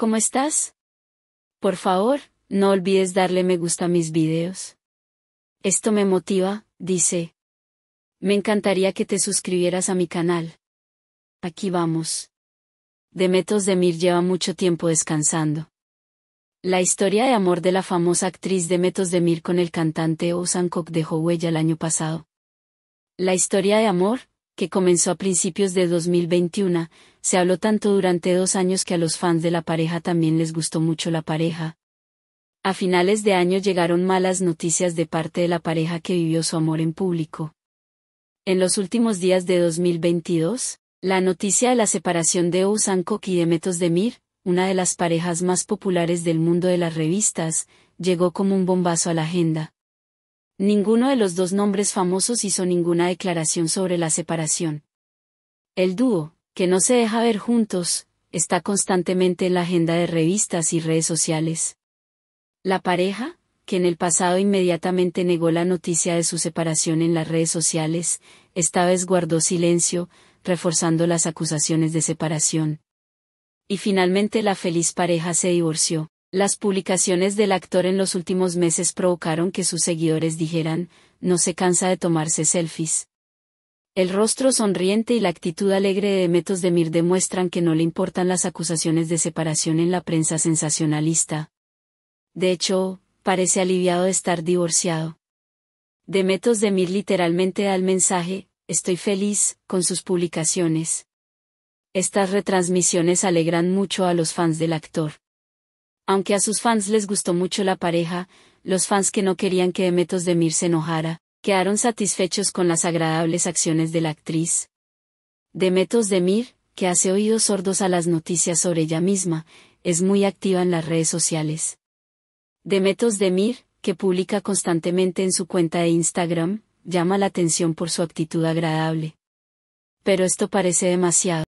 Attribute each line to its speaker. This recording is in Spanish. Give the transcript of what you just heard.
Speaker 1: ¿Cómo estás? Por favor, no olvides darle me gusta a mis videos. Esto me motiva, dice. Me encantaría que te suscribieras a mi canal. Aquí vamos. Demetos Demir lleva mucho tiempo descansando. La historia de amor de la famosa actriz Demetos Demir con el cantante Ozan Kok dejó huella el año pasado. La historia de amor, que comenzó a principios de 2021, se habló tanto durante dos años que a los fans de la pareja también les gustó mucho la pareja. A finales de año llegaron malas noticias de parte de la pareja que vivió su amor en público. En los últimos días de 2022, la noticia de la separación de Ousankok y de Metos Demir, una de las parejas más populares del mundo de las revistas, llegó como un bombazo a la agenda. Ninguno de los dos nombres famosos hizo ninguna declaración sobre la separación. El dúo, que no se deja ver juntos, está constantemente en la agenda de revistas y redes sociales. La pareja, que en el pasado inmediatamente negó la noticia de su separación en las redes sociales, esta vez guardó silencio, reforzando las acusaciones de separación. Y finalmente la feliz pareja se divorció. Las publicaciones del actor en los últimos meses provocaron que sus seguidores dijeran, no se cansa de tomarse selfies. El rostro sonriente y la actitud alegre de Metos Demir demuestran que no le importan las acusaciones de separación en la prensa sensacionalista. De hecho, parece aliviado de estar divorciado. Demetos Demir literalmente da el mensaje, estoy feliz, con sus publicaciones. Estas retransmisiones alegran mucho a los fans del actor. Aunque a sus fans les gustó mucho la pareja, los fans que no querían que de Demir se enojara, quedaron satisfechos con las agradables acciones de la actriz. Demetos Demir, que hace oídos sordos a las noticias sobre ella misma, es muy activa en las redes sociales. Demetos Demir, que publica constantemente en su cuenta de Instagram, llama la atención por su actitud agradable. Pero esto parece demasiado.